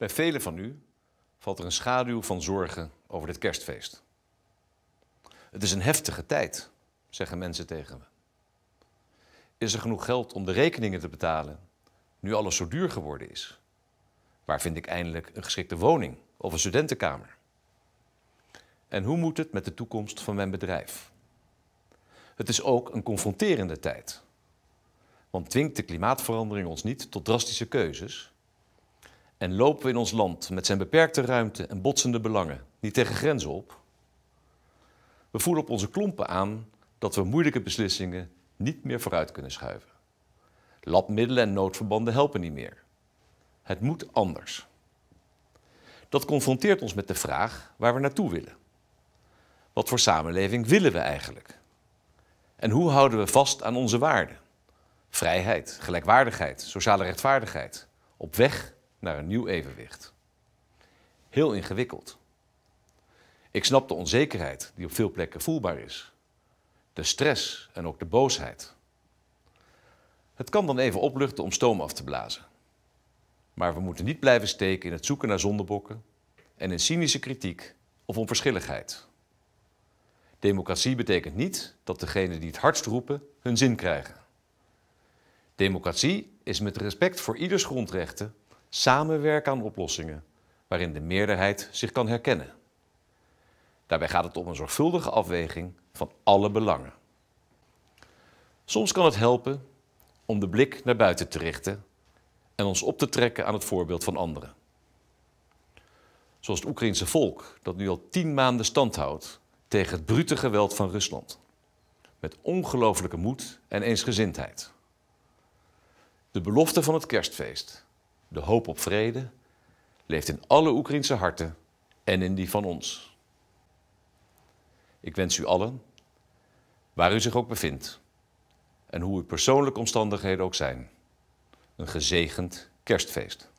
Bij velen van u valt er een schaduw van zorgen over dit kerstfeest. Het is een heftige tijd, zeggen mensen tegen me. Is er genoeg geld om de rekeningen te betalen nu alles zo duur geworden is? Waar vind ik eindelijk een geschikte woning of een studentenkamer? En hoe moet het met de toekomst van mijn bedrijf? Het is ook een confronterende tijd. Want dwingt de klimaatverandering ons niet tot drastische keuzes, en lopen we in ons land met zijn beperkte ruimte en botsende belangen niet tegen grenzen op? We voelen op onze klompen aan dat we moeilijke beslissingen niet meer vooruit kunnen schuiven. Labmiddelen en noodverbanden helpen niet meer. Het moet anders. Dat confronteert ons met de vraag waar we naartoe willen. Wat voor samenleving willen we eigenlijk? En hoe houden we vast aan onze waarden? Vrijheid, gelijkwaardigheid, sociale rechtvaardigheid. Op weg naar een nieuw evenwicht. Heel ingewikkeld. Ik snap de onzekerheid die op veel plekken voelbaar is, de stress en ook de boosheid. Het kan dan even opluchten om stoom af te blazen. Maar we moeten niet blijven steken in het zoeken naar zondebokken en in cynische kritiek of onverschilligheid. Democratie betekent niet dat degenen die het hardst roepen hun zin krijgen. Democratie is met respect voor ieders grondrechten samenwerken aan oplossingen waarin de meerderheid zich kan herkennen. Daarbij gaat het om een zorgvuldige afweging van alle belangen. Soms kan het helpen om de blik naar buiten te richten en ons op te trekken aan het voorbeeld van anderen. Zoals het Oekraïense volk dat nu al tien maanden stand houdt tegen het brute geweld van Rusland. Met ongelooflijke moed en eensgezindheid. De belofte van het kerstfeest de hoop op vrede, leeft in alle Oekraïnse harten en in die van ons. Ik wens u allen, waar u zich ook bevindt en hoe uw persoonlijke omstandigheden ook zijn, een gezegend kerstfeest.